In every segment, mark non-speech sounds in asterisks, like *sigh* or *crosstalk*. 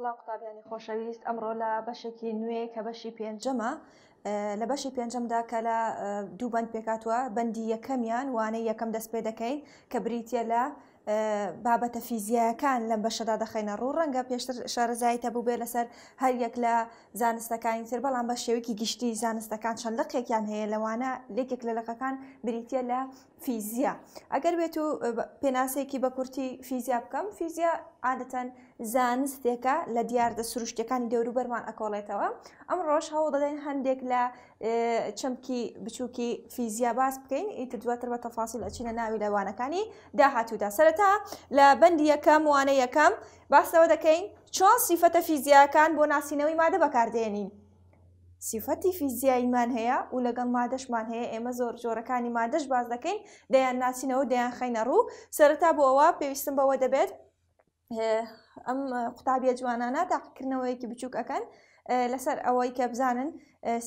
سلااو قوتابیانی خۆشەویست ئەمڕۆ لە بەشێکی نوێ کە بەشی پێنجەمە لە بەشی پێنجەمدا کە لە دوو بند پێکاتوە بەندی یەکەمیان وانەی یەکەم دەست پێ دەکەین کە بریتە لە بابەتە فیزیەکان لەم بەشەدا دەخینە ڕوو ڕەنگە پێشتر شارەزایتە بوو بێ لەسەر هەر یەک لە زانستەکانی تر بەڵام بە شێوکی گشتی زانستەکان چەند لەقێکیان هەیە لەوانە لێکێک لە لەقەکان بریتە لە فیزیە ئەگەر بێت و پێناسێکی بە کورتی فیزیا بکەم فیزیا عادەتەن زانستێکە لە دیاردە سروشتەکانی دەوروبەرمان ئەکۆڵێتەوە ئەم ڕۆژ هەوڵ دەدەین هەندێک لە چەمکی بچووکی فیزیا باس بکەین ئیتر دواتر بە تەفاسی لە چینە ناوی لەوانەکانی داهاتوودا سەرەتا لە بەندی یەکەم وانە یەکەم باسەوە دەکەین چۆن سیفەتە فیزیاکان بۆ ناسینەوەی مادە بەکاردێنین. سیفەتی فیزیاییمان هەیە و لەگەڵ مادەشمان هەیە ئێمە زۆر جۆرەکانی مادەش باز دەکەین دەیان ناسینەوە دەیان خەینە ڕوو سەرتا بۆەوە پێویستم بەوە دەبێت ئەم قوتابیە جوانانە تاقیکردنەوەیەکی بچووکەکەن لەسەر ئەوەی کە بزانن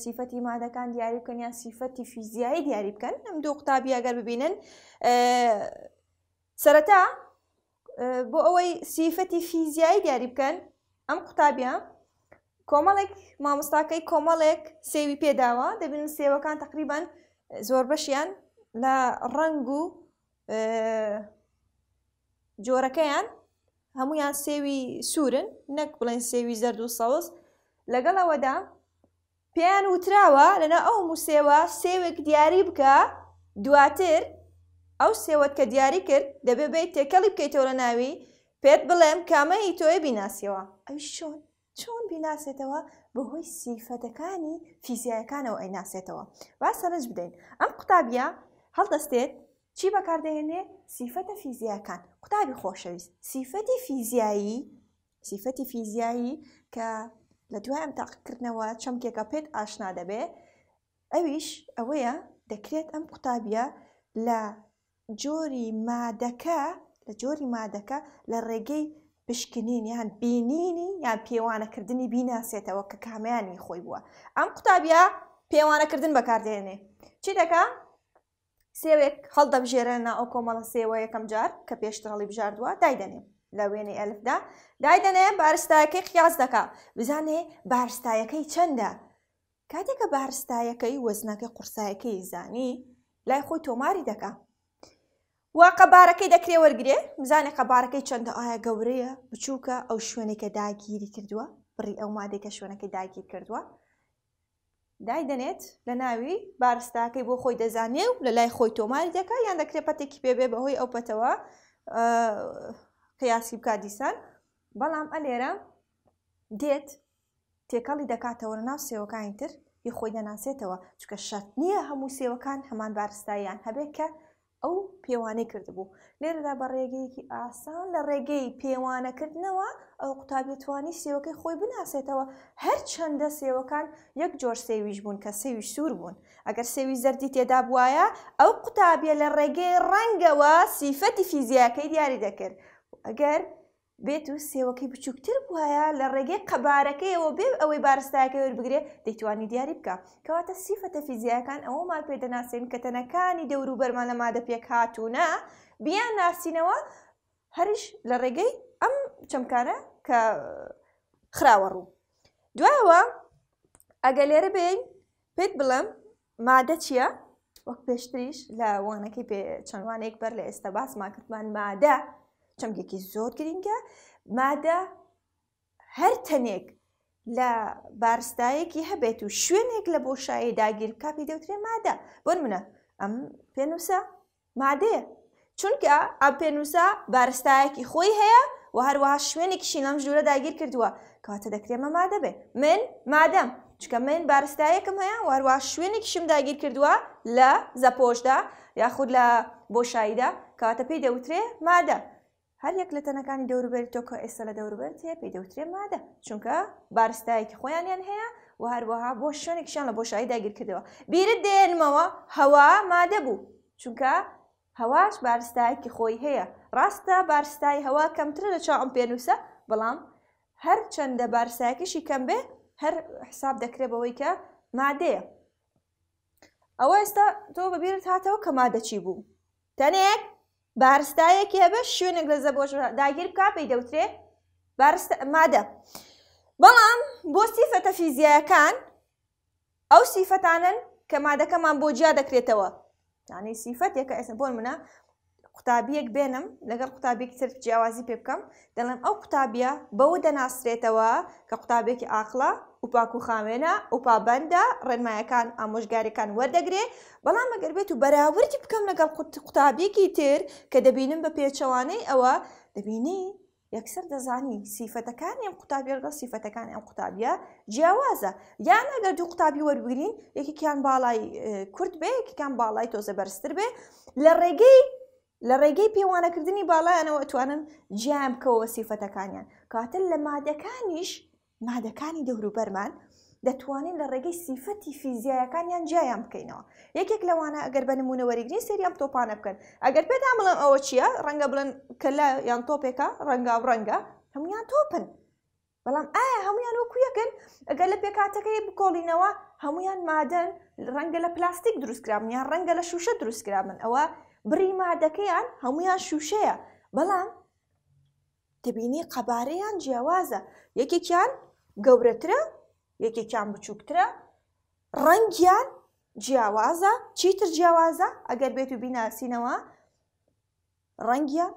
سیفەتی مادەکان دیاری بکەن یان سیفەتی فیزیایی دیاری بکەن ئەم دوو قوتابیەگەر ببینن سەرەتا بۆ ئەوەی سیفەتی فیزیایی دیاری بکەن ئەم قوتابیە کۆمەڵێک مامۆستاکەی کۆمەڵێک سێوی پێداوە دەبین سێوەکان تقریبان زۆر بەشیان لە ڕنگ و جۆرەکەیان هەمویان سێوی سوورن نەک بڵێن سێوی زەرد و سەوز لەگەڵەوەدا پێیان وتراوە لەنە ئەو موسێوە سێوێک دیاری بکە دواتر ئەو سێوت کە دیاری کرد دەبێ بێت تێکەڵی بکەیتەوە لە ناوی پێت بڵێم کامەی تۆی بیناسیەوە ئەوی شۆن چۆن بیناسێتەوە بەهۆی سیفەتەکانی فیزیایەکانەوە ئەیناسێتەوە با سەرنج بدەین ئەم قوتابە هەڵدەستێت چی بەکاردەێنێ سیفەتە فیزیەکان قوتابی خۆشەویست سیفەتی فیزیایی سیفەتی فیزیایی کە لە دوای ئەم تاقکردنەوە چەمکێکە پێت ئاشنا دەبێ ئەویش ئەوەیە دەکرێت ئەم قوتابە لە جۆری مادەکە لە جۆری مادەکە لە ڕێگەی بشکنین یان بینینی یان پێوانەکردنی بیناسێتەوە کە کامیانی خۆی بووە ئەم قوتابیا پێوانەکردن بەکاردێنێ چی دەکا سێوێک هەڵدەبژێرەنا ئەو کۆمەڵە سێوە یەکەم جار کە پێشتەڵی بژاردووە دایدەنێ لە وێنەی ئەلفدا دایدەنێ بارستایەکەی خیاز دەکا بزانێ بارستایەکەی چەندە کاتێککە بارستایەکەی وەزنەکەی قورسایەکەی زانی لای خۆی تۆماری دەکات وا قەبارەکەی دەکرێ وەرگێ بزانێ قەبارەکەی چەندە ئایا گەورەیە بچووکە ئەو شوێنێکە داگیری کردووە بڕی ئەو مادێکە شوێنەکەی داگیر کردووە دای دەنێت لە ناوی بارستاکەی بۆ خۆی دەزانێ و لە لای خۆی تۆماری دەکە یان دەکرێت پەتێکی پێبێ بەهۆی ئەو پەتەوە قیاسی بک دیسان بەڵام ئە لێرە دێت تێکەڵی دەکاتەوە ناو سێوەکانی تر ی خۆی دەناسێتەوە چکە شەت نییە هەموو سێوەکان هەمان بارستاییان هەبێت کە ئەو پێوانەی کردبوو لێرەدا بە ڕێگەیەکی ئاسان لە ڕێگەی پێوانەکردنەوە ئەو قوتابێتوانی سێوەکەی خۆی بناسێتەوە هەر چەندە سێوەکان یەک جۆر سێویش بوون کە سێوی سوور بوون ئەگەر سێوی زەردی تێدا بواە ئەو قوتابیە لە ڕێگەی ڕەنگەوە سیفەتی فیزیاکەی دیاری دەکرد ئەگەر بێت و سێوەکەی بچووکتر بواە لە ڕێگەی قەبارەکەیەوە بێ ئەوەی بارستایەکە وەربگرێ دەیتوانی دیاری بکە کەواتە سیفەتە فیزیەکان ئەوەمان پێدەناسێن کە تەنەکانی دەوروبەرمان لە مادە پێک هاتوونە بیان ناسینەوە هەریش لە ڕێگەی ئەم چەمکانە کە خراوە ڕوو دوایەوە ئەگە لێرە بین پێت بڵم مادە چییە؟ وەک پێشتریش لە وانەکەی پێ چەندوانێک بەر لە ئێستا باسمان کردمان مادە چەمگێکی زۆر گرنگە مادە هەر تەنێک لە بارستایەکی هەبێت و شوێنێک لە بۆ شایە داگیر کاپی دەوترێ مادە بۆن منە ئەم پێنووسە مادەیە چونکە ئەم پێنووسە بارستایەکی خۆی هەیە و هەروەها شوێنێکیشی لەم ژوورە داگیر کردووە کەواتە دەکرێمە مادە بێ من مادەم چکە من بارستایەکم هەیە وەروە شوێنێکیشم داگیر کردووە لە زەپۆشدا یاخود لە بۆشاییدا کەواتە پێی دەوترێ مادە هەر یەک لە تەنەکانی دەوروبەر تۆ کە ئێستا لە دەوروبەر هەیە پێی دەوترێ مادە چونکە بارستایەکی خۆیانیان هەیە و هەروەها بۆ شوێنێکشان لە بۆشایی داگیرکردەوە بیرت دێنمەوە هەوا مادە بوو چونکە هەواش بارستایەکی خۆی هەیە ڕاستە بارستای هەوا کەمترە لە چاوم پێنووسە بەڵام هەر چەندە بارسایەکیشی کەم بێ هەر حساب دەکرێ بەوەی کە مادەیە ئەوە ئێستا تۆ بەبیرت هاتەوە کە مادە چی بوو تەنێک بارستایەکێ بە شوێنێک لە زەبۆش داگیر بکە پێی دەوترێ مادە بەڵام بۆ سیفەتە فیزیایەکان ئەو سیفەتانن کە مادەکەمان بۆ جیا دەکرێتەوە یانەی سیفەتێکە ئەسە بۆن منە قوتابیەک بێنم لەگەڵ قوتابێکی تر جیاوازی پێ بکەم دەڵێم ئەو قوتابیە بەوە دەناسرێتەوە کە قوتابێکی ئاقلا وپاکو خاوێنە وپابندە ڕێنمایەکان ئامۆژگاریەکان وەردەگرێ بەڵام ئەگەر بێت و بەراوردی بکەم لەگەڵ قوتابێکی تر کە دەبینم بە پێچەوانەی ئەوە دەبینی یەکسەر دەزانی سیفەتەکان ئەم قوتابیێرگە سیفەتەکان ئەم قوتابیە جیاوازە یان ئەگەر دوو قوتابی وەربگرین یەکیان باڵای کورد بێ یەکیان باڵای تۆزە بەرزتر بێ لە ڕێگەی لە ڕێگەی پێوانەکردنی باڵایانەوە ئەتوانن جیام بکەوە سیفەتەکانیان کاتل لە مادەکانیش مادەکانی دەوروبەرمان دەتوانین لە ڕێگەی سیفەتی فیزیایەکانیان جیایان بکەینەوە یەکێک لەوانە ئەگەر بە نمونەوەریگرین سریام تۆپانە بکەن ئەگەر پێدا بڵم ئەوە چییە ڕەنگە بڵن کەلا یان تۆپێکە ڕەنگا و ڕەنگە هەمویان تۆپن بەڵام ئایا هەمویان وەکو یەکەن ئەگەر لە پێکاتەکەی بکۆڵینەوە هەمویان مادەن ڕەنگە لە پلاستیک دروستکرامنیان ڕەنگە لە شوشە دروستکرامن ئەوە بری مادەکەیان هەمویان شوشەیە بەڵام دەبینی قەبارەیان جیاوازە یەکێکیان گەورەترە یەکێکیان بچووکترە ڕەنگیان جیاوازە چیتر جیاوازە ئەگەر بێت و بیناسیینەوە ڕەنگیان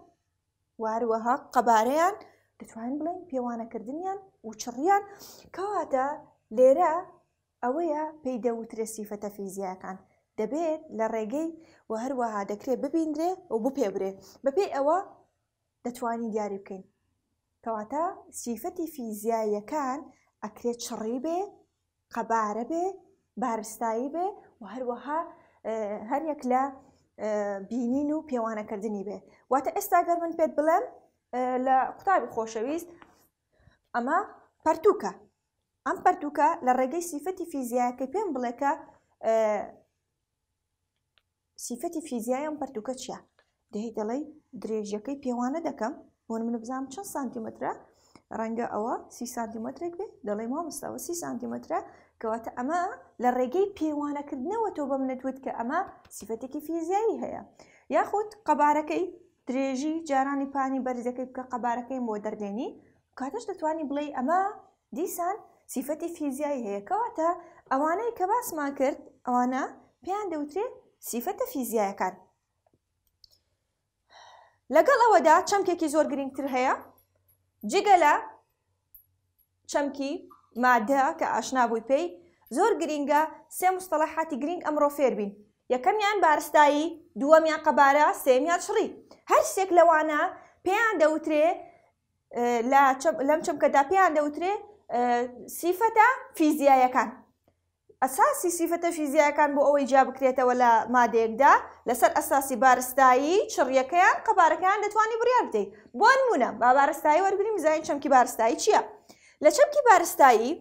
واروەها قەبارەیان دەتوانین بڵێن پێوانەکردنیان و چڕیان کەواتە لێرە ئەوەیە پێی دەوترێ سیفەتە فیزیاکان دەبێت لە ڕێگەی و هەروەها دەکرێت ببیندرێ و بپێبرێ بەپێی ئەوە دەتوانین دیاری بکەین کەواتە سیفەتی فیزیاییەکان ئەکرێت چڕی بێ قەبارە بێ بارستایی بێ و هەروەها هەر یەک لە بینین و پێوانەکردنی بێ واتە ئێستا گەر من پێت بڵێم لە قوتابی خۆشەویست ئەمە پەرتوکە ئەم پەرتوکە لە ڕێگەی سیفەتی فیزیایەکە پێم بڵێکە سیفەتی فیزیای ئەم پەرتوکە چیە؟ دەهی دەڵێ درێژەکەی پێوانە دەکەم بۆن من بزانام چەند سانتیمەترە ڕەنگە ئەوە سی سانتیمەترێک بێ دەڵێ مامستاوە سی سانتیمەترە کەواتە ئەمە لە ڕێگەی پێوانەکردنەوە تۆ بەم نەتوت کە ئەمە سیفەتێکی فیزیایی هەیە یاخود قەبارەکەی درێژی جارانی پانی بەرزەکەی بکە قەبارەکەی بۆ دەردێنی کاتەش دەتوانانی بڵێ ئەمە دیسان سیفەتی فیزیایی هەیە کەواتە ئەوانەی کە باسمان کرد ئەوانە پێیان دەوترێت سیفەتە فیزیایەکان لەگەڵ ئەوەدا چەمکێکی زۆر گرنگتر هەیە جگە لە چەمکی مادە کە ئاشنابووی پێی زۆر گرینگە سێ مستەڵەحاتی گرنگ ئەمڕۆ فێربین یەکەمیان بارستایی دووەمیان قەبارە سێمیان چڕی هەر سێک لەوانە پێیان دەوترێ لەم چمکەدا پێیان دەوترێ سیفەتە فیزیایەکان ئەساسی سیفەتە فیزیایەکان بۆ ئەوەی جا بکرێتەوە لە مادێکدا لەسەر ئەساسی بارستایی چڕیەکەیان قەبارەکەیان دەتوانانی بڕیار بدەیت بۆ نمونە با بارستایی وەرگریم زانین چەمکی بارستایی چییە لە چەمکی بارستایی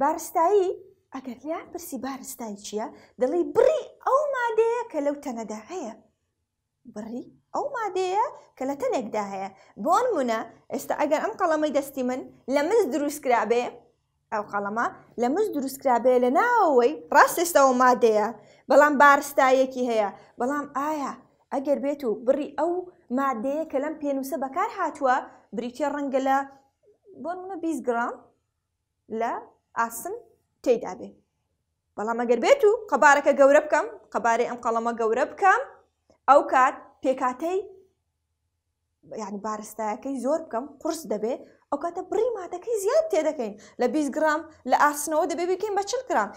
بارستایی ئەگەر لیان پرسی بارستایی چییە دەڵی بڕی ئەو مادەیە کە لەو تەنەدا هەیە بڕی ئەو مادەیە کە لە تەنێکدا هەیە بۆ نمونە ئێستا ئەگەر ئەم قەڵەمەی دەستی من لە مز دروستکرابێ ئەو قەڵەما لە مز دروستکرابێ لە ناوەوەی ڕاستێستەوە مادەیە بەڵام بارستایەکی هەیە بەڵام ئایا ئەگەر بێت و بڕی ئەو مادەیە کە لەم پێنووسە بەکار هاتووە بریتە ڕەنگە لە بۆنە 20 گرام لە ئاسم تێدا بێ بەڵام ئەگەر بێت و قەبارەکە گەورە بکەم قەبارەی ئەم قەڵەمە گەورە بکەم ئەو کات پێکاتەی یعنی بارستایەکەی زۆر بکەم قرس دەبێ ئەو کاتە بڕی مادەکەی زیاد تێدەکەین لە 20 گرام لە ئاسنەوە دەبێ بکەین بە چل گرام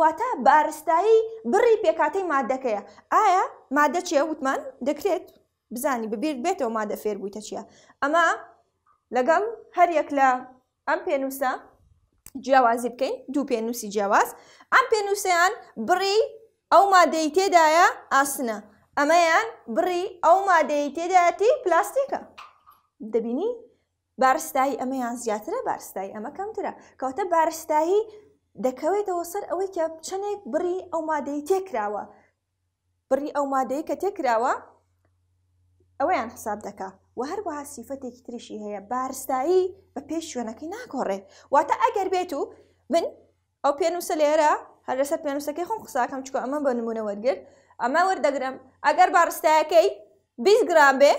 واتە بارستایی بڕی پێکاتەی مادەکەیە ئایا مادە چیە وتمان دەکرێت بزانی ببیر بێتەوە مادە فێر بوویتە چییە ئەمە لەگەڵ هەر یەک لە ئەم پێنووسە جیاوازی بکەین دوو پێنووسی جیاواز ئەم پێنووسیان بڕی ئەو مادەی تێدایە ئاسنە ئەمەیان بڕی ئەو مادەی تێدایەتی پلاستیکە دەبینی بارستایی ئەمەیان زیاترە بارستایی ئەمە کەمترە کەوتە بارستایی دەکەوێتەوە سەر ئەوەی کە چنێک بڕی ئەو مادەی تێکراوە بڕی ئەو مادەیە کە تێکراوە ئەوەیان حساب دکا و هەروەها سیفەتێکی تریشی هەیە بارستایی بە پێش شوێنەکەی ناکۆڕێ واتە ئەگەر بێت و من ئەو پێنووسە لێرە هەر لەسەر پێنووسەکەی خۆم قساکەم چکە ئەمە بە نمونە وەرگرت ئەمە وەردەگرم ئەگەر بارستایەکەی 20 گرام بێ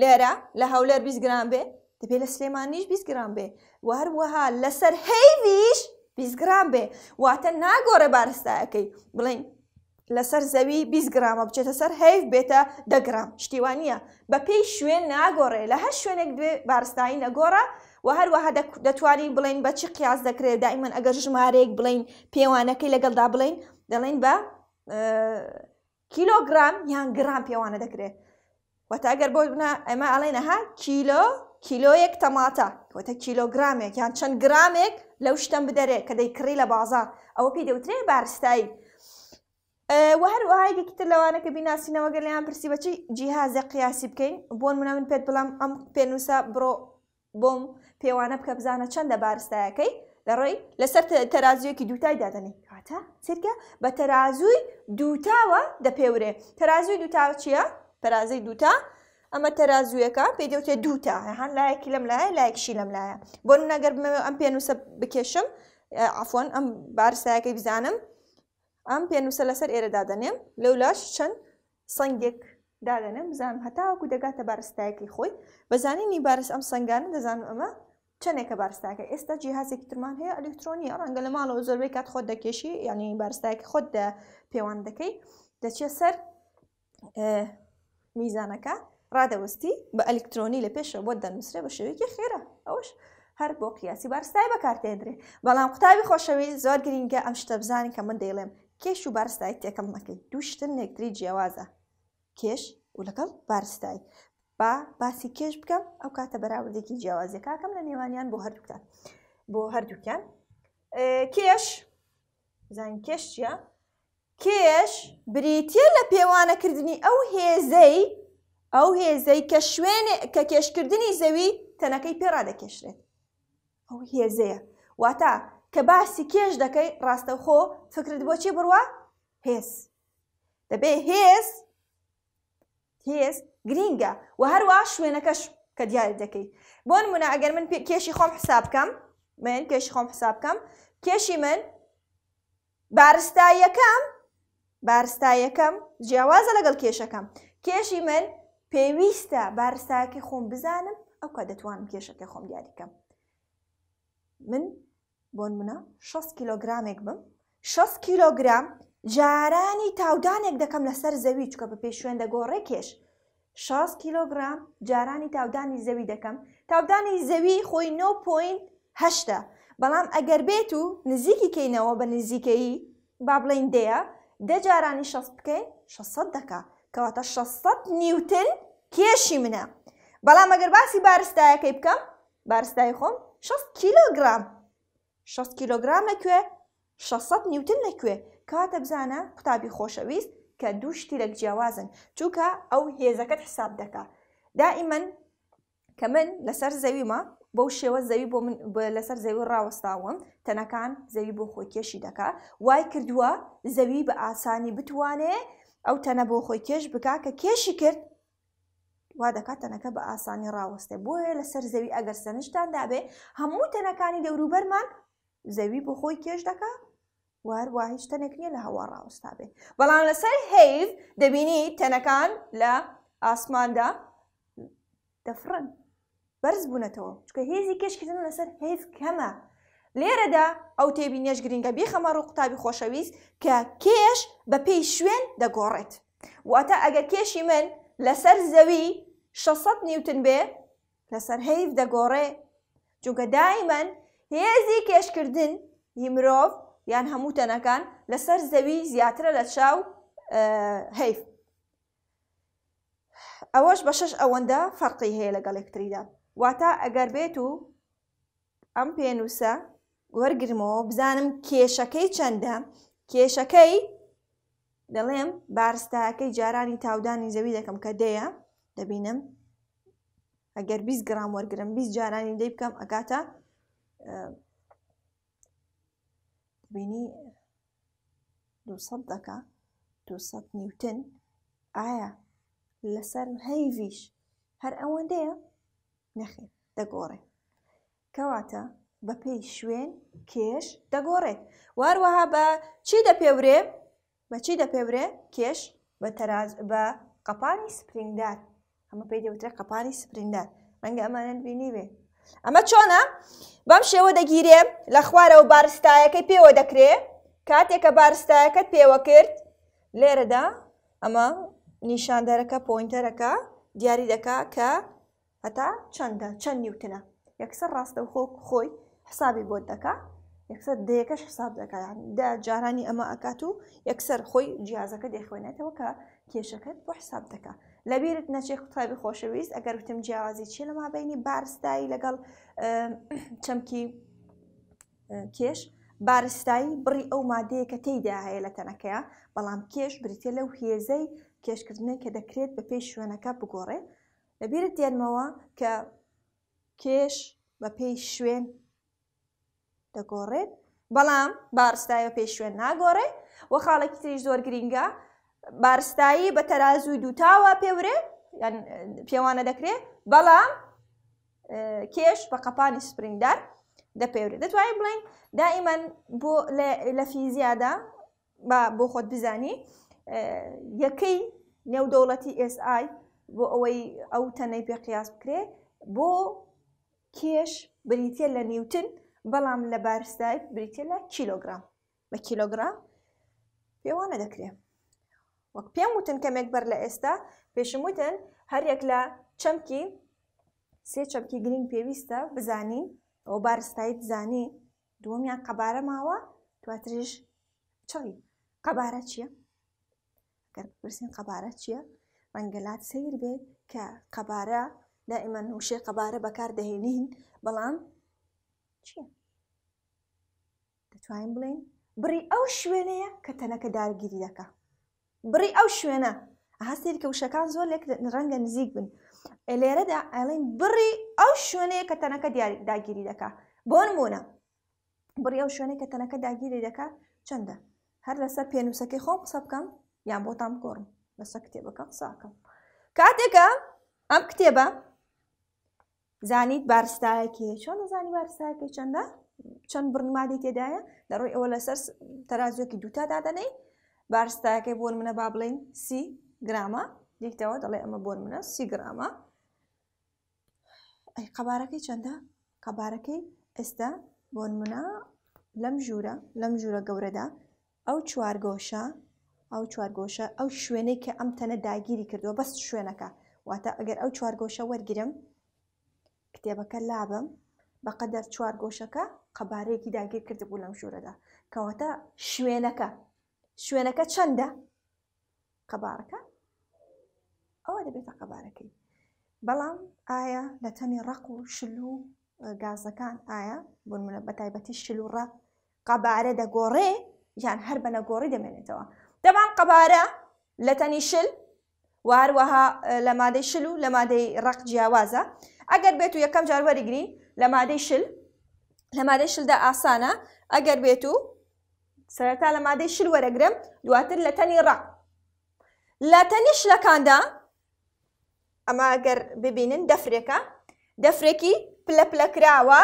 لێرە لە هەولەر 20 گرام بێ دەبێت لە سلێمانیش 20 گرام بێ و هەروەها لەسەر هەیویش 20 گرام بێ واتە ناگۆڕە بارستایەکەی بڵین لەسەر زەوی 20 گرامە بچێتە سەر هەیف بێتە دەگرام شتیوانە بە پێی شوێن ناگۆڕێ لە هەر شوێنێک دوێ بارستایی نەگۆڕە و هەروەها دەتوانین بڵین بە چی قیاس دەکرێت دایمەن ئەگەر ژمارەیەک بڵین پێوانەکەی لەگەڵدا بڵین دەڵێن بە کیلۆگرام یان گرام پێوانە دەکرێت وەتاگەر بۆ ئەمە ئەڵێنەها کیلۆ کیلۆیەک تەماتە کۆتە کیلۆگرامێک یان چەند گرامێک لەو شتم بدەرێ کە دەیکڕی لە بازار ئەوە پێی دەوترێ بارستایی وە هەروەهایەکی تر لەوانە کە بیناسیینەوە گەلیان پرسی بەچی جیهازە قیاسی بکەین بۆن منە من پێت بڵام ئەم پێنووسە بڕۆ بۆم پێوانە بکە بزانە چەندە بارستایەکەی لەڕۆی لەسەر تەرازیەکی دوتای دادنی کاتە سرکە بە تەرازووی دوتاوە دەپێورێ تەرازوی دوتاو چییە؟ تەرازی دوتا ئەمە تەرازویەکە پێدەوتێ دووتە هەان لایەکی لەم لایە لایەکشی لەم لایە بۆ نەگەر ئەم پێنووسە بکێشم ئافۆن ئەم بارسایەکەی بزانم ئەم پێنووسە لەسەر ئێرەدا دەنێم لەولاش چەند سنگێک دادەنم بزانم هەتاوەکو دەگاتە بارستایەکی خۆی بەزانینی بارس ئەم سنگانە دەزانم ئەمە چندێکە بارستاکە ئێستا جیهازێکی ترمان هەیە ئەلکترۆنی ڕەنگە لە ماڵەوە زۆربەی کات خۆت دەکێشی یعنی بارستایکی خۆت پێوان دەکەی دەچێت سەر میزانەکە ڕادەوەستی بە ئەلکترۆنی لە پێشەوە بۆ دەنووسرە بە شێوەیەکی خێرە ئەوش هەر بۆ قیاسی بارستای بەکارتێنرێ بەڵام قوتابی خۆشەوی زۆر گرینگە ئەم شتە بزانین کە من دەیڵێم کێش و بارستای تێکەڵ نەکەی دووشتن نێکتری جیاوازە کێش و لەگەڵ بارستای با باسی کێش بکەم ئەو کاتە بەراوردێکی جیاوازی کاکەم لە نێوانیان بۆ هەردووکتان بۆ هەردووکیان کێش زان کێش چیە؟ کێش بریتە لە پێوانەکردنی ئەو هێزەی ئەو هێزەی کە شوێنێ کە کێشکردنی زەوی تەنەکەی پێڕادەکێشرێت ئەو هێزەیە واتە کە باسی کێش دەکەی ڕاستەوخۆ فکرت بۆچی بڕوە هێز دەبێ هێز هێز گرینگە و هەروە شوێنەکەش کە دیارە دەکەی بۆ نمونە ئەگەر من کێشی خۆم حساب بکەم من کێشی خۆم حساب بکەم کێشی من بارستاییەکەم بارستاییەکەم جیاوازە لەگەڵ کێشەکەم کێشی من پێویستە بارساکی خۆم بزانم ئەو کە دەتوانم کێشەکە خۆم دیاریکەم من بۆ منە 6 کیلۆگرامێک بم 6 کیلۆگرام جارانی تاودانێک دەکەم لەسەر زەوی چکە بە پێی شوێن دەگۆڕێ کێش 6 کیلۆگرام جارانی تاودانی زەوی دەکەم تاودانی زەوی خۆی 9.8 بەڵام ئەگەر بێت و نزیکی کەینەوە بە نزیکەیی با بڵین دەیە دە جارانی 6 بکەین 600 دکات کەواتە 600 نیوتن کێشی منە بەڵام ئەگەر باسی بارستایەکەی بکەم بارستای خۆم 6 کیلۆگرام 6 کیلۆگرام لەکوێ 600 نیوتن لەکوێ کاتە بزانە قوتابی خۆشەویست کە دوو شتیرەک جیاوازن چووکە ئەو هێزەکەت حساب دەکا دائیمەن کە من لەسەر زەویمە بەو شێوە زەوی بۆ من لەسەر زەوی ڕاوەستاوم تەنەکان زەوی بۆ خۆی کێشی دەکا وای کردووە زەوی بە ئاسانی بتوانێ ئەو تەنە بۆ خۆی کێش بک کە کێشی کرد وا دەکات تەنەکە بە ئاسانی ڕاوەستێ بۆیە لەسەر زەوی ئەگەر سنشتان دابێ هەموو تەنەکانی دەوروبەرمان زەوی بۆ خۆی کێش دەکات واروا هیچ تەنێک نییە لە هەوا ڕاوستا بێ بەڵام لەسەر هەیف دەبینی تەنەکان لە ئاسماندا دەفرن بەرز بوونەتەوە چکە هێزی کشکردن لەسەر هەیف کەمە لێرەدا ئەو تێبی نێژ گرنگە بێخەمە ڕوو قوتابی خۆشەویست کە کێش بە پێی شوێن دەگۆڕێت واتە ئەگەر کێشی من لەسەر زەوی 600 نیوتن بێ لەسەر هەیف دەگۆڕێ جوگە دایمەن هێزی کێشکردن هی مرۆڤ یان هەموو تەنەکان لەسەر زەوی زیاترە لە چاو هەیف ئەوەش بە شش ئەوەندە فەرقی هەیە لەگەڵێکتریدا واتە ئەگەر بێت و ئەم پێنووسە وەرگرمەوە بزانم کێشەکەی چەندە کێشەکەی دەڵێم بارستاەکەی جارانی تاودانی زەوی دەکەم کە دەیە دەبینم ئەگەر 20 گرام وەرگرم 20 جارانی دەی بکەم ئەگاتە بینی 200 دەکە 200 نیوتن ئایا لەسەر هەیڤیش هەر ئەوەندەیە نەخێ دەگۆڕێ کەواتە بەپێی شوێن کێش دەگۆڕێت واروەها بە چی دەپێورێ بە چی دەپێورێ کێش بە تەراز بە قەپانی سپرینگدار ئەمە پێی دەوترێ قەپانی سپرینگدار ڕەنگە ئەمانەت بینی بێ ئەمە چۆنە بەم شێوە دەگیرێ لە خوارەوە بارستایەکەی پێوە دەکرێ کاتێکە بارستایەکەت پێوە کرد لێرەدا ئەمە نیشاندەرەکە پۆینتەرەکە دیاری دەکا کە هەتا چەندە چەند نیوتنە یەکسەر ڕاستە خۆ خۆی حسابی بۆ دەکا یەکسەر دەیەکەش حساب دەکایان دا جارانی ئەمە ئەکات و یەکسەر خۆی جیازەکە دەیخوێنێتەوە کە کێشەکەت بۆ حساب دەکا لەبیرت نەچێ قوتابی خۆشەویست ئەگەر وتم جیازی چی لە مابینی بارستایی لەگەڵ چەمکی کێش بارستایی بڕی ئەو مادەیە کە تێیدا هەیە لە تەنەکەیە بەڵام کێش بریتێ لەو هێزەی کێشکردنی کە دەکرێت بە پێی شوێنەکە بگۆڕێ لەبیرت دێنمەوە کە کێش بە پێی شوێن دەگۆڕێت بەڵام بارستایە پێش شوێن ناگۆڕێ و خاڵێکی تریش زۆر گرینگە بارستایی بە تەرازوی دووتاوە پێورێ پێوانە دەکرێت بەڵام کێش بە قەپانی سپرینگدار دەپێورێت دەتوانین بڵین دائیمان بۆ لە فیزیادا بۆ خۆت بزانی یەکەی نێودەوڵەتی SI بۆ ئەوەی ئەو تەنەی پێ قیاس بکرێ بۆ کێش بریتە لە نیوتن بەڵام لە بارستای بریتە لە کیلۆگرام بە کیلۆگرام پێوانە دەکرێت وەک پێم وتن کەمێک بەر لە ئێستا پێشم وتن هەرێک لە چەمکی سێ چەمکی گرنگ پێویستە بزانین ئەو بارستایت زانی دووەمیان قەبارە ماوە دواتریش چڵی قەبارە چییە؟ گەرپرسین قەبارە چییە؟ ڕەنگەلات سیر بێت کە قەبارە دائمەن وشەی قەبارە بەکاردەهێنین بەڵام چییە؟ دەتوانین بڵین بڕی ئەو شوێنەیە کە تەنەکە دارگیری دەکە بڕی ئەو شوێنە هەستێک کە وشەکان زۆر لێک ڕەنگە نزیک بن لێرەدا ئەڵین بڕی ئەو شوێنەیە کە تەنەکە داگیری دەکە بۆ نمونە بڕی ئەو شوێنەیە کە تەنەکە داگیری دەکە چەندە هەر لەسەر پێنووسەکەی خۆم قسە بکەم یان بۆتان گۆڕم لەسەر کتێبەکە قساکەم کاتێکە ئەم کتێبە زانیت بارستایەکی چۆن دەزانی بارستایەکەی چەندە چەند برنمادی تێدایە دەڕۆی ئەوە لەسەر تەازۆکی دوتا دادەنەی بارستایەکەی بۆن منە با بڵین سی گرامە دیکتەوە دەڵێ ئەمە بۆن منە سی گرامە ئەی قەبارەکەی چەندە قەبارەکەی ئێستا بۆن منە لەم ژوورە لەم ژوورە گەورەدا ئەو چوارگۆشە ئەو چوارگۆشە ئەو شوێنەی کە ئەم تەنە داگیری کردووە بەست شوێنەکە واتە ئەگەر ئەو چوارگۆشە وەرگرم کتێبەکە لابم بەقەدەر چوار گۆشەکە قەبارەیەکی داگیر کرد بوو لەم ژوورەدا کەواتە شوێنەکە شوێنەکە چەندە قەبارەکە ئەوە دەبێتە قەبارەکەی بەڵام ئایا لە تەنی ڕق و شلو گازەکان ئایا بۆن منە بە تایبەتی شلوڕە قەبارە دەگۆڕێ یان هەر بە نەگۆڕی دەمێنێتەوە دەبان قەبارە لە تەنی شل و هەروەها لە مادەی شل و لە مادەی ڕق جیاوازە ئەگەر بێت و یەکەم جار وەرگین لە مادەی شل لە مادەی شلدا ئاسانە ئەگەر بێت و سەرەتا لە مادەی شل وەرەگرم دواتر لە تەنی ڕق لە تەنی شلەکاندا ئەمە ئەگەر ببینن دەفرێکە دەفرێکی پلە پلەکراوە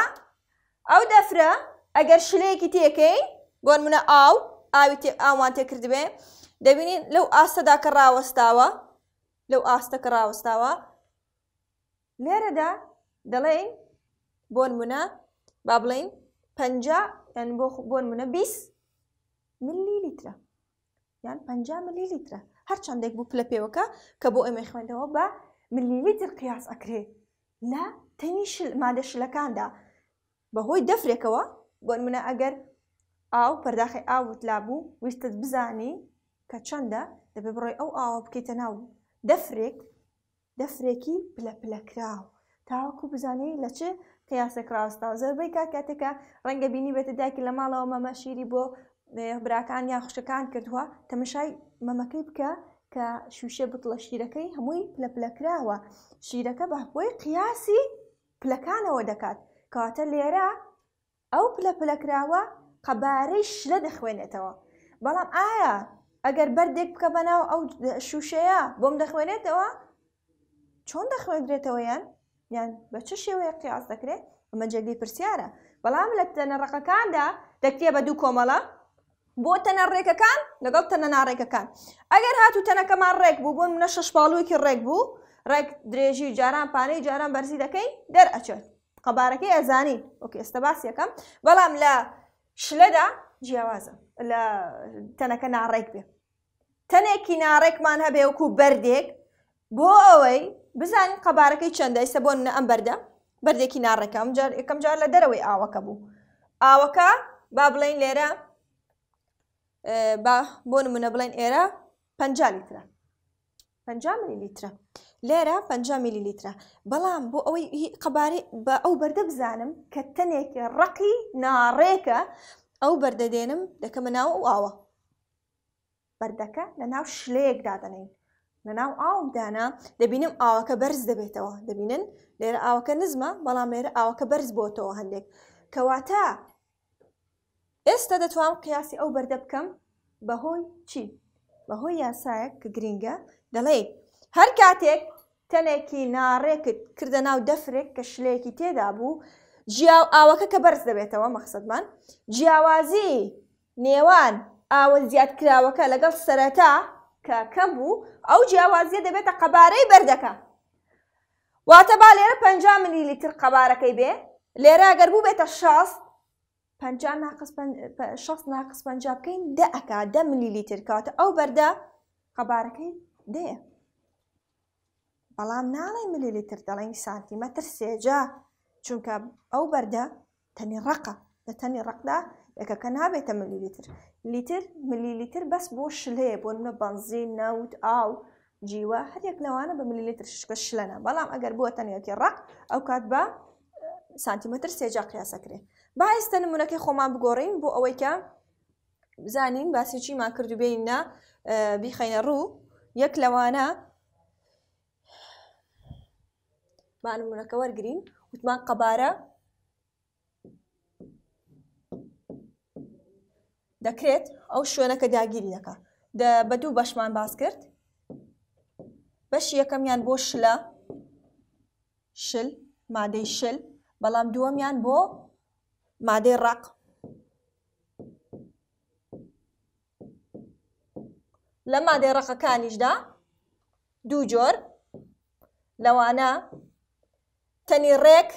ئەو دەفرە ئەگەر شلەیەکی تێکەی بۆن منە ئاو ئاوی ئاوان تێکردبێ دەبینین لەو ئاستەدا کە ڕاوەستاوە لەو ئاستە کە ڕاوەستاوە لێرەدا دەڵێین بۆ نمونە با بڵین پ یان بۆ بۆ نمونە بیس ملی لیترە یان پ ملی لیترە هەر چندێک بوو پلە پێوەکە کە بۆ ئێمە خوێندەوە بە ملیلیتر قیاس ئەکرێ لە تەنی مادە شلەکاندا بەهۆی دەفرێکەوە بۆ منە ئەگەر ئاو پەرداخی ئاوتلا بوو ویستت بزانی کە چەندە دەبێ بڕۆی ئەو ئاوە بکەیتە ناو دەفرێک دەفرێکی پلەپلەکراو تاوەکو بزانانی لە چ قیاسەکراوەستا زۆربەی کا کاتێکە ڕەنگە بینی بێتە دایکی لە ماڵەوە مەمەشیری بۆ براکان یا خوشەکان کردووە تەمەشای مەمەکەی بکە کە شووشە بتڵە شیرەکەی هەمووی پلەپلەکراوە شیرەکە بەهۆی قیاسی پلەکانەوە دەکات کاتە لێرە ئەو پلەپلەکراوە قەبارەی شلە دەخوێنێتەوە بەڵام ئایا ئەگەر بەردێک بکە بەناو ئەو شووشەیە بۆم دەخوێنێتەوە چۆن دەخوێندرێتەوەیان یان بە چ شێوەیە قیاس دەکرێت ئەمە جەلی پرسیارە بەڵام لە تەنەڕقەکاندا دەکتێ بە دوو کۆمەڵە بۆ تەنە ڕێکەکان لەگەڵ تەنە ناڕێکەکان ئەگەر هاتو تەنەکەمان ڕێک بوو بۆن منە شش پاڵوویکی ڕێک بوو ڕێک درێژی جاران پانەی جاران بەرزی دەکەی دەرئەچێت قەبارەکەی ئەزانی ئۆکی ئێستا باس یەکەم بەڵام لە شلەدا جیاوازە لە تەنەکە ناڕێک بێ تەنێکی ناڕێکمان هەبێ وکو بەردێک بۆ ئەوەی بزانین قەبارەکەی چەندە ئیسە بۆ نە ئەم بەردە بەردێکی ناڕەکەم یەکەم جار لە دەرەوەی ئاوەکە بوو ئاوەکە با بڵین لێرە با بۆ نمونە بڵێن ئێرە پ لیترە پ میلیلیترە لێرە پ میلیلیترە بەڵام بۆ ئەوەی قەبارەی بە ئەو بەردە بزانم کە تەنێکی ڕقی ناڕێکە ئەو بەردەدێنم دەکەمە ناو ئاوە بەردەکە لە ناو شلەیەکدا دەنین لەناو ئاومدانە دەبینم ئاوەکە بەرز دەبێتەوە دەبینن لێرە ئاوەکە نزمە بەڵام لێرە ئاوەکە بەرز بۆتەوە هەندێک کەواتە ئێستا دەتوانم قیاسی ئەو بەردە بکەم بەهۆی چی بەهۆی یاسایەک کە گرینگە دەڵێ هەر کاتێک تەنێکی ناڕێکت کردە ناو دەفرێک کە شلەیەکی تێدا بوو جیاو ئاوەکە کە بەرز دەبێتەوە مەخسەدمان جیاوازی نێوان ئاوە زیادکراوەکە لەگەڵ سەرەتا کە کەم بوو ئەو جیاوازیە دەبێتە قەبارەی بەردەکە واتە با لێرە پ ملی لیتر قەبارەکەی بێ لێرە ئەگەر بوو بێتە شاست پ شخص ناقص پنج بکەین دە ئەک دە ملی لیتر کاتە ئەو بەردە قەبارەکەی دێ بەڵام ناڵی ملی لیتر دەڵێن سانتیمەتر سێجا چونکە ئەو بەردە تەنی ڕقە لە تەنی ڕقدا یەکەکە نابێتە ملیلیتر لیتر ملیلیتر بەس بۆ شلەیە بۆ منە بنزین ناوت ئاو جیوە هەرێک لەوانە بە ملیلیتر شکە شلەنە بەڵام ئەگەر بووە تەنەتی ڕق ئەو کات بە سانتیمەتر سێجا قیاسەکرێن با ئێستا نمونونەکەی خۆمان بگۆڕین بۆ ئەوەی کە بزانین باسیچی ما کردوبینە بیخینە ڕوو یەک لەوانە بانمونونەکە وەرگین وتمان قەبارە دەکرێت ئەو شوێنەکە داگیری دەکە بە دوو بەشمان باس کرد بەشی یەکەمیان بۆ شلە شل مادەی شل بەڵام دووەمیان بۆ مادەی ڕق لە مادەی ڕقەکانیشدا دوو جۆر لەوانە تەنی ڕێک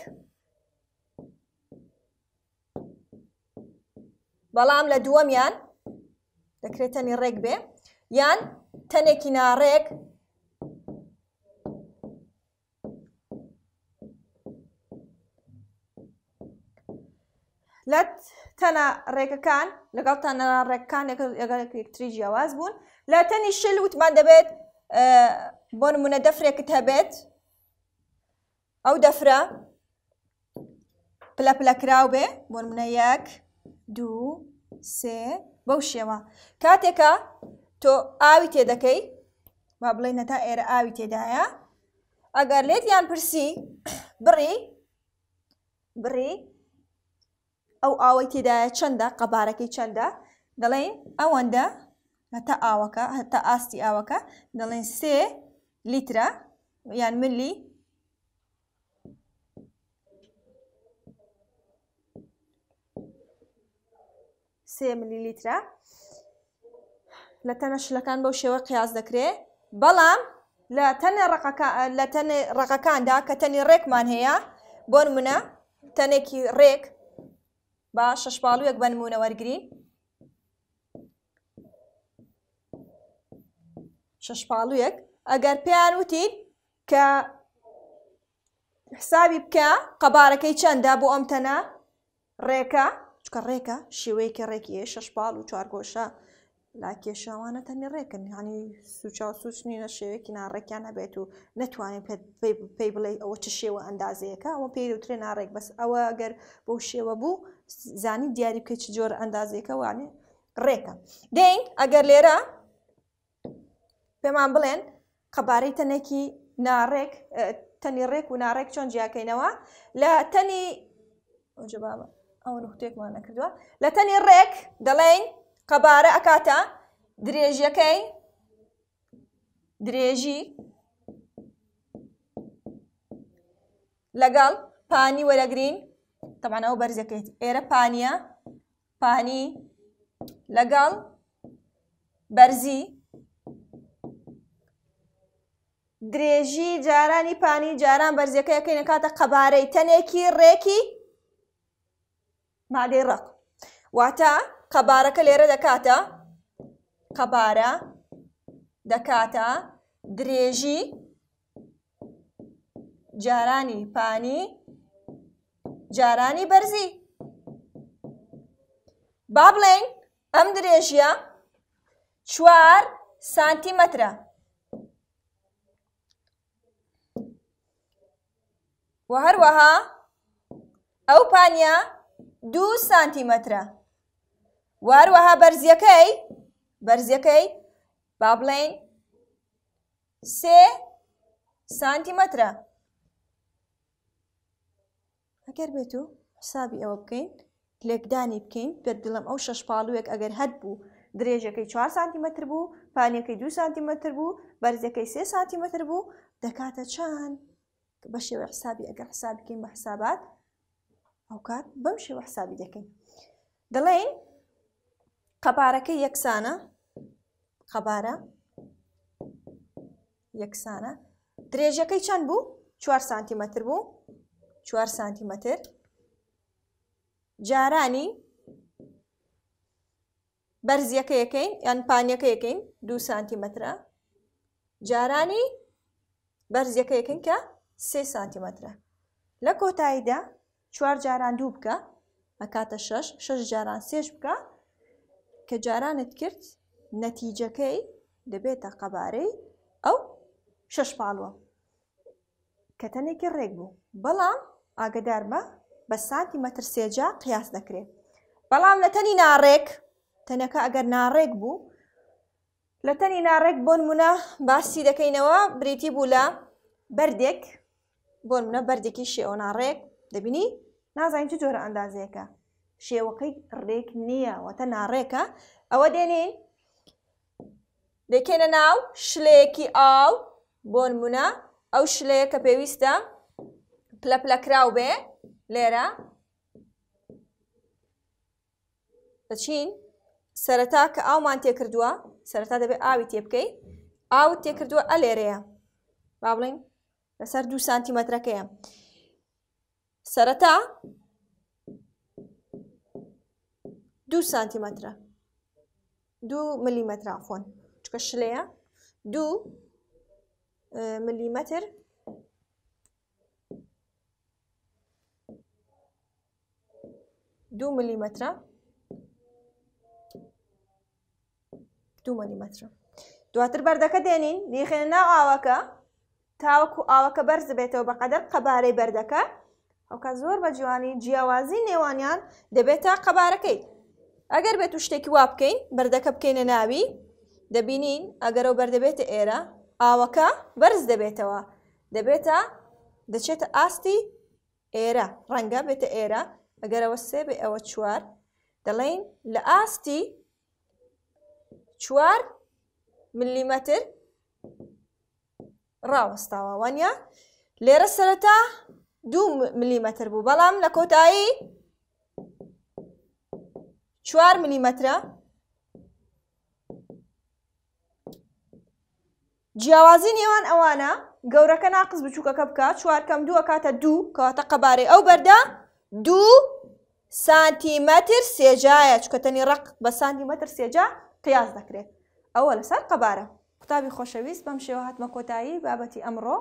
بەڵام لە دووەمیان دەکرێتەنی ڕێک بێ یان تەنێکی ناڕێک لە تەنە ڕێکەکان لەگەڵ تەنە ڕێکەکانێکتری جیاواز بوون لە تەنی شل وتمان دەبێت بۆ نمونە دەفرێکت هەبێت ئەو دەفرە پلە پلەکرااو بێ بۆ نمونە یەک دوو سێ بەو شێوە کاتێکە تۆ ئاوی تێدەکەی با بڵێ نەتا ئێرە ئاوی تێدایە ئەگەر لێت یان پرسی *coughs* بڕی بڕی ئەو ئاوەی تێدایە چەندە قەبارەکەی چەندە دەڵێ ئەوەندە هەتا ئاوەکە هەتا ئاستی ئاوەکە دەڵێن سێ لیترە یان ملی سێ ملیلیترە لە تەنە شلەکان بەو شێوە قیاز دەکرێت بەڵام لە تەنە لە تەنێ ڕقەکاندا کە تەنی ڕێکمان هەیە بۆ منە تەنێکی ڕێک با شەشپاڵویەک بنمونە وەرگری شەشپاڵویەک ئەگەر پێیان وتین کە حسابی بکە قەبارەکەی چەندە بۆ ئەم تەنە ڕێکە چکە ڕێکە شێوەیەکی ڕێکیە شەش باڵ و چوارگۆشە لا کێشاوانە تەنی ڕێکن هانی سوچا سوچ نینە شێوەیەکی ناڕێکیان نەبێت و نتوانین پێی بڵێ ئەوە چ شێوە ئەندازەیەەکە ئەوە پێیوترێ ناڕێک بەس ئەوە ئەگەر بەو شێوە بوو زانی دیاری بکەیت جۆر ئەندازەکە وانێ ڕێکە دەین ئەگەر لێرە پێمان بڵێن قەبارەی تەنێکی ناڕێک تەنی ڕێک و ناڕێک چۆن جیاکەینەوە لە تەنی ئەوجبابە ئەو نوختێکمان نەکردووە لە تەنی ڕێک دەڵێن قەبارە ئەکاتە درێژیەکەی درێژی لەگەڵ پانی وەرەگرین تەمانەوە بەرزەکەیت ئێرە پانیە پانی لەگەڵ بەرزی درێژی جارانی پانی جاران بەرزەکەی یەکەی نکاتە قەبارەی تەنێکی ڕێکی مالێ ڕق واتە قەبارەکە لێرە دەکاتە قەبارە دەکاتە درێژی جارانی پانی جارانی بەرزی با بڵێن ئەم درێژیە چوار سانتیمەترە و هەروەها ئەو پانیا دوو سانتیمەترە واروەها بەرزیەکەی بەرزیەکەی با بڵێن سێ سانتیمەترە ئەگەر بێت و حسابی ئەوە بکەین لێکدانی بکەین پێ دڵم ئەو شەش پاڵوێک ئەگەر هەت بوو درێژەکەی 4 سانتیمەتر بوو پانەکەی دو سانتیمەتر بوو بەرزەکەی سێ سانتیمەتر بوو دەکاتە چان بە شێوە حسابی ئەگەر حسابکەین بە حسابات ئەو کات بەم شێوە حسابی دەکەین دەڵێن قەبارەکە یەکسانە خەبارە یەکسانە درێژەکەی چەند بوو چوار سانتیمەتر بوو چوار سانتیمەتر جارانی بەرزیەکە یەکەین یان پانیەکە یەکەین دو سانتیمەترە جارانی بەرزیەکە یەکەین کە سێ سانتیمەترە لە کۆتاییدا چوار جاران دوو بکە ئەکاتە شەش شەش جاران سێش بکە کە جارانت کرد نەتیجەکەی دەبێتە قەبارەی ئەو شەش پاڵوە کە تەنێکی ڕێک بوو بەڵام ئاگدار بە بە ساتی مەتر سێجا قیاس دەکرێت بەڵام لە تەنی ناڕێک تەنەکە ئەگەر ناڕێک بوو لە تەنی ناڕێک بۆن منە باسی دەکەینەوە بریتی بوو لە بەردێک بۆن منە بەردێکی شێوە ناڕێک دەبینی نازانین چ جۆرە ئەندازەیەەکە شێوەکەی ڕێک نییە وەتە ناڕێکە ئەوە دێنین دەکەێنە ناو شلەیەکی ئاو بۆ نمونە ئەو شلەیە کە پێویستە پلە پلەکراو بێ لێرە دەچین سەرەتا کە ئاومان تێکردووە سەرەتا دەبێت ئاوی تێ بکەیت ئاوت تێکردووە ئەلێرەیە با بڵین لەسەر دو سانتیمەترەکەیە سەرەتا دو سانتیمەترە دو ملیمەترافۆن چکە شلەیە دو ملیمەتر دو ملیمەترە دو ملیمەترە دواتر بەردەکە دێنین دیخێنە ناو ئاوەکە تاوەکو ئاوەکە بەرز بێتەوە بەقەدەر قەبارەی بەردەکە ئەوکە زۆر بە جوانی جیاوازی نێوانیان دەبێت تا قەبارەکەی ئەگەر بێت و شتێکی وا بکەین بەردەکە بکەینە ناوی دەبینین ئەگەرەوە بەردەبێتە ئێرە ئاوەکە بەرز دەبێتەوە دەبێتە دەچێتە ئاستی ئێرە ڕەنگە بێتە ئێرە ئەگەرەوە سێ بێ ئەوە چوار دەڵێین لە ئاستی چوار ملیمەتر ڕاوەستاوە وانە لێرە سەرەتا دوو ملیمەتر بوو بەڵام لە کۆتایی چوار ملیمەترە جیاوازی نێوان ئەوانە گەورەکە ناقز بچووکەکە بکە چوارکەم دوو کاتە دوو کەواتە قەبارەی ئەو بەردا دوو سانتیمەتر سێجایە چکەتەنی ڕق بە سانتیمەتر سێجا قیاس دەکرێت ئەوە لەسەر قەبارە قوتابی خۆشەویست بەم شێوە هاتمە کۆتایی بابەتی ئەمڕۆ